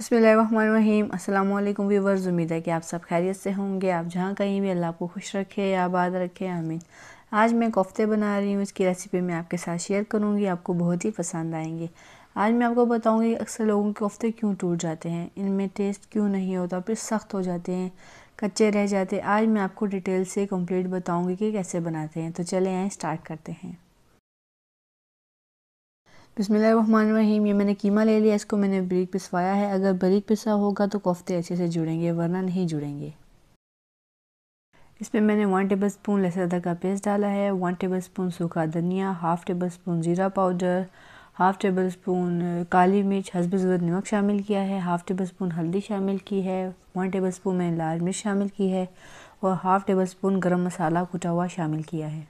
बसमीम अल्लाम व्यूवर्स उम्मीद है कि आप सब खैरियत से होंगे आप जहाँ कहीं भी अल्लाह आपको खुश रखे या आबाद रखे आमीन आज मैं कोफ्ते बना रही हूँ इसकी रेसिपी मैं आपके साथ शेयर करूँगी आपको बहुत ही पसंद आएंगे आज मैं आपको बताऊँगी अक्सर लोगों के कोफ्ते क्यों टूट जाते हैं इनमें टेस्ट क्यों नहीं होता फिर सख्त हो जाते हैं कच्चे रह जाते हैं आज मैं आपको डिटेल से कम्प्लीट बताऊँगी कि कैसे बनाते हैं तो चले आए स्टार्ट करते हैं बिसमीम ये मैंने कीमा ले लिया इसको मैंने बरीक पिसवाया है अगर बरीक पिसा होगा तो कोफ्ते अच्छे से जुड़ेंगे वरना नहीं जुड़ेंगे इसमें मैंने वन टेबल स्पून लहसुन अदा का पेस्ट डाला है वन टेबल स्पून सूखा धनिया हाफ़ टेबल स्पून ज़ीरा पाउडर हाफ़ टेबल स्पून काली मिर्च हसब ज़रूरत नमक शामिल किया है हाफ़ टेबल स्पून हल्दी शामिल की है वन टेबल स्पून मैंने लाल मिर्च शामिल की है और हाफ़ टेबल स्पून गर्म मसाला कुटा हुआ शामिल किया है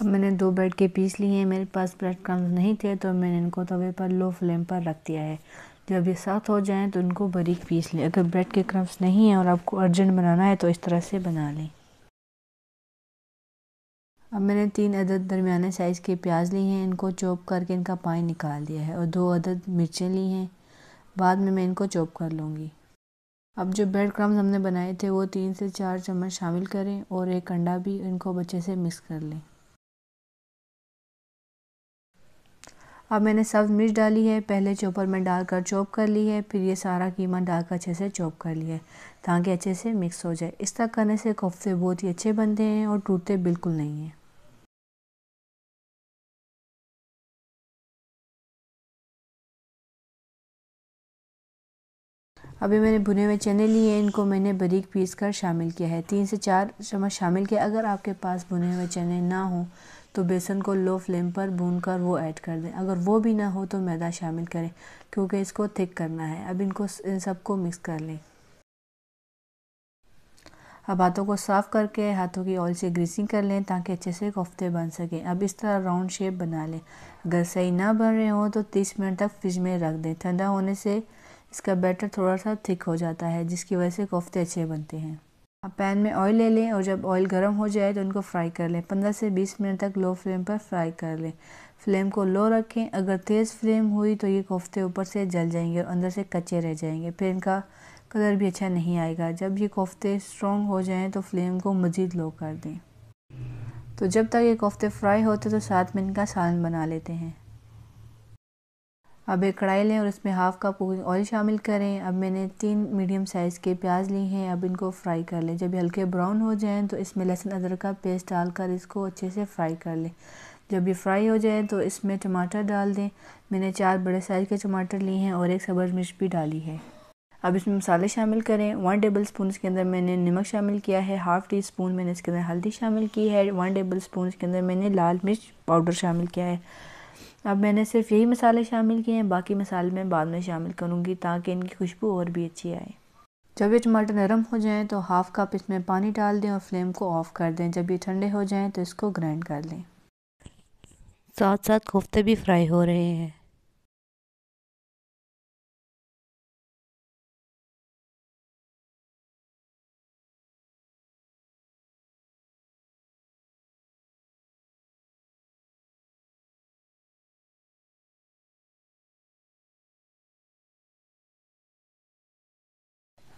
अब मैंने दो ब्रेड के पीस लिए हैं मेरे पास ब्रेड क्रम्स नहीं थे तो मैंने इनको तवे पर लो फ्लेम पर रख दिया है जब ये साथ हो जाएं तो इनको बारीक पीस लें अगर ब्रेड के क्रम्स नहीं हैं और आपको अर्जेंट बनाना है तो इस तरह से बना लें अब मैंने तीन अदद दरमियाने साइज़ के प्याज लिए हैं इनको चॉप करके इनका पानी निकाल दिया है और दो अदद मिर्चें ली हैं बाद में मैं इनको चॉप कर लूँगी अब जो ब्रेड क्रम्स हमने बनाए थे वो तीन से चार चम्मच शामिल करें और एक अंडा भी इनको अच्छे से मिक्स कर लें अब मैंने सब्ज़ मिर्च डाली है पहले चॉपर में डालकर चॉप कर ली है फिर ये सारा कीमा डालकर अच्छे से चॉप कर लिया है ताकि अच्छे से मिक्स हो जाए इस तरह करने से कोफ्ते बहुत ही अच्छे बनते हैं और टूटते बिल्कुल नहीं हैं अभी मैंने भुने हुए चने लिए हैं इनको मैंने बारीक पीस कर शामिल किया है तीन से चार चम्मच शामिल किया अगर आपके पास भुने हुए चने ना हों तो बेसन को लो फ्लेम पर भून कर वो ऐड कर दें अगर वो भी ना हो तो मैदा शामिल करें क्योंकि इसको थिक करना है अब इनको इन सबको मिक्स कर लें अब हाथों को साफ़ करके हाथों की ऑयल से ग्रीसिंग कर लें ताकि अच्छे से कोफ्ते बन सकें अब इस तरह राउंड शेप बना लें अगर सही ना बन रहे हों तो 30 मिनट तक फ्रिज में रख दें ठंडा होने से इसका बैटर थोड़ा सा थिक हो जाता है जिसकी वजह से कोफ्ते अच्छे बनते हैं आप पैन में ऑयल ले लें और जब ऑयल गर्म हो जाए तो इनको फ्राई कर लें 15 से 20 मिनट तक लो फ्लेम पर फ्राई कर लें फ्लेम को लो रखें अगर तेज़ फ्लेम हुई तो ये कोफ्ते ऊपर से जल जाएंगे और अंदर से कच्चे रह जाएंगे फिर इनका कलर भी अच्छा नहीं आएगा जब ये कोफ्ते स्ट्रॉन्ग हो जाएं तो फ्लेम को मज़ीद लो कर दें तो जब तक ये कोफ्ते फ्राई होते तो साथ में इनका सालन बना लेते हैं अब एक कढ़ाई लें और इसमें हाफ़ कप कुकिंग ऑयल शामिल करें अब मैंने तीन मीडियम साइज़ के प्याज ली हैं अब इनको फ्राई कर लें जब हल्के ब्राउन हो जाएं तो इसमें लहसुन अदरक का पेस्ट डालकर इसको अच्छे से फ्राई कर लें जब ये फ्राई हो जाए तो इसमें टमाटर डाल दें मैंने चार बड़े साइज़ के टमाटर लिए हैं और एक सब्ज़ मिर्च भी डाली है अब इसमें मसाले शामिल करें वन टेबल स्पून इसके अंदर मैंने नमक शामिल किया है हाफ़ टी स्पून मैंने इसके अंदर हल्दी शामिल की है वन टेबल स्पून इसके अंदर मैंने लाल मिर्च पाउडर शामिल किया है अब मैंने सिर्फ यही मसाले शामिल किए हैं बाकी मसाले मैं बाद में शामिल करूँगी ताकि इनकी खुशबू और भी अच्छी आए जब ये टमाटर नरम हो जाएँ तो हाफ़ कप इसमें पानी डाल दें और फ्लेम को ऑफ़ कर दें जब ये ठंडे हो जाएँ तो इसको ग्राइंड कर लें साथ साथ कोफ्ते भी फ्राई हो रहे हैं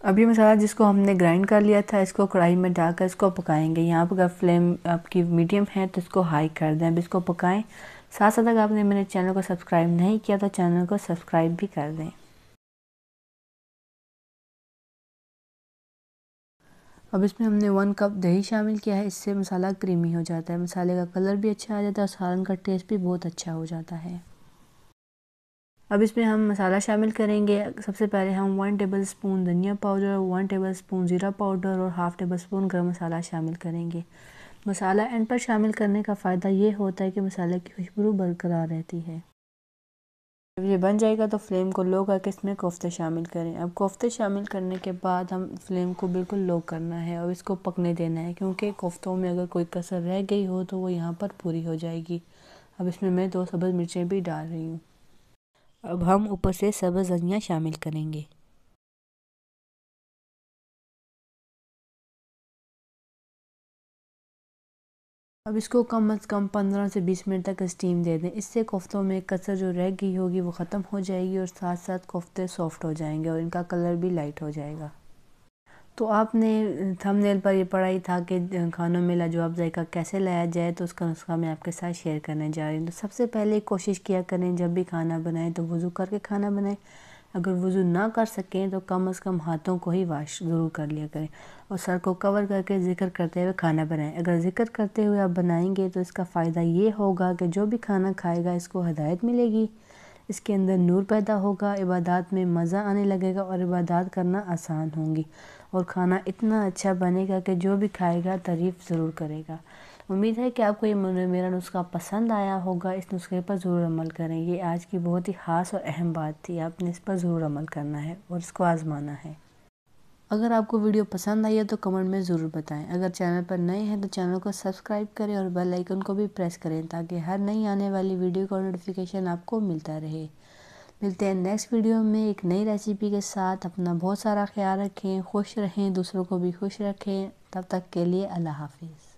अब ये मसाला जिसको हमने ग्राइंड कर लिया था इसको कढ़ाई में डालकर इसको पकाएंगे यहाँ पर अगर फ्लेम आपकी मीडियम है तो इसको हाई कर दें अब इसको पकाएं साथ साथ अगर आपने मेरे चैनल को सब्सक्राइब नहीं किया तो चैनल को सब्सक्राइब भी कर दें अब इसमें हमने वन कप दही शामिल किया है इससे मसाला क्रीमी हो जाता है मसाले का कलर भी अच्छा आ जाता है और सालन का टेस्ट भी बहुत अच्छा हो जाता है अब इसमें हम मसाला शामिल करेंगे सबसे पहले हम वन टेबल स्पून धनिया पाउडर वन टेबल स्पून ज़ीरा पाउडर और हाफ़ टेबल स्पून गर्म मसाला शामिल करेंगे मसाला एंड पर शामिल करने का फ़ायदा ये होता है कि मसाले की खुशबू बरकरार रहती है जब ये बन जाएगा तो फ्लेम को लो करके इसमें कोफ्ते शामिल करें अब कोफ्ते शामिल करने के बाद हम फ्लेम को बिल्कुल लो करना है और इसको पकने देना है क्योंकि कोफ्तों में अगर कोई कसर रह गई हो तो वो यहाँ पर पूरी हो जाएगी अब इसमें मैं दो सब्ज़ मिर्चें भी डाल रही हूँ अब हम ऊपर से सब्ज़ धनिया शामिल करेंगे अब इसको कम अज़ कम पंद्रह से बीस मिनट तक स्टीम दे दें इससे कोफ्तों में कसर जो रह गई होगी वो ख़त्म हो जाएगी और साथ साथ कोफ्ते सॉफ्ट हो जाएंगे और इनका कलर भी लाइट हो जाएगा तो आपने थंबनेल पर ये पढ़ा ही था कि खानों में लाजवाब जायका कैसे लाया जाए तो उसका नुस्खा मैं आपके साथ शेयर करने जा रही हूँ तो सबसे पहले कोशिश किया करें जब भी खाना बनाएं तो वज़ू करके खाना बनाएं अगर वज़ू ना कर सकें तो कम अज़ कम हाथों को ही वाश ज़रूर कर लिया करें और सर को कवर करके जिक्र करते हुए खाना बनाएं अगर जिक्र करते हुए आप बनाएंगे तो इसका फ़ायदा ये होगा कि जो भी खाना खाएगा इसको हदायत मिलेगी इसके अंदर नूर पैदा होगा इबादत में मज़ा आने लगेगा और इबादत करना आसान होंगी और खाना इतना अच्छा बनेगा कि जो भी खाएगा तारीफ़ ज़रूर करेगा उम्मीद है कि आपको ये मेरा नुस्खा पसंद आया होगा इस नुस्खे पर ज़रूर अमल करें ये आज की बहुत ही ख़ास और अहम बात थी आपने इस पर ज़रूर अमल करना है और इसको आज़माना है अगर आपको वीडियो पसंद आई है तो कमेंट में ज़रूर बताएं अगर चैनल पर नए हैं तो चैनल को सब्सक्राइब करें और बेल आइकन को भी प्रेस करें ताकि हर नई आने वाली वीडियो का नोटिफिकेशन आपको मिलता रहे मिलते हैं नेक्स्ट वीडियो में एक नई रेसिपी के साथ अपना बहुत सारा ख्याल रखें खुश रहें दूसरों को भी खुश रखें तब तक के लिए अल्लाह हाफिज़